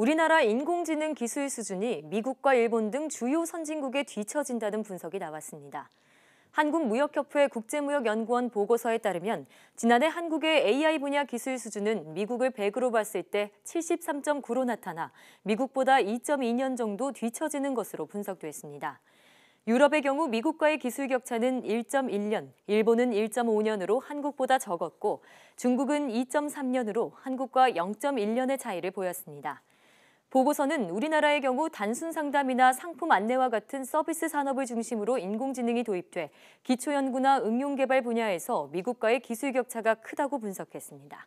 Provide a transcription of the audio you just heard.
우리나라 인공지능 기술 수준이 미국과 일본 등 주요 선진국에 뒤처진다는 분석이 나왔습니다. 한국무역협회 국제무역연구원 보고서에 따르면 지난해 한국의 AI 분야 기술 수준은 미국을 100으로 봤을 때 73.9로 나타나 미국보다 2.2년 정도 뒤처지는 것으로 분석됐습니다. 유럽의 경우 미국과의 기술 격차는 1.1년, 일본은 1.5년으로 한국보다 적었고 중국은 2.3년으로 한국과 0.1년의 차이를 보였습니다. 보고서는 우리나라의 경우 단순 상담이나 상품 안내와 같은 서비스 산업을 중심으로 인공지능이 도입돼 기초연구나 응용개발 분야에서 미국과의 기술 격차가 크다고 분석했습니다.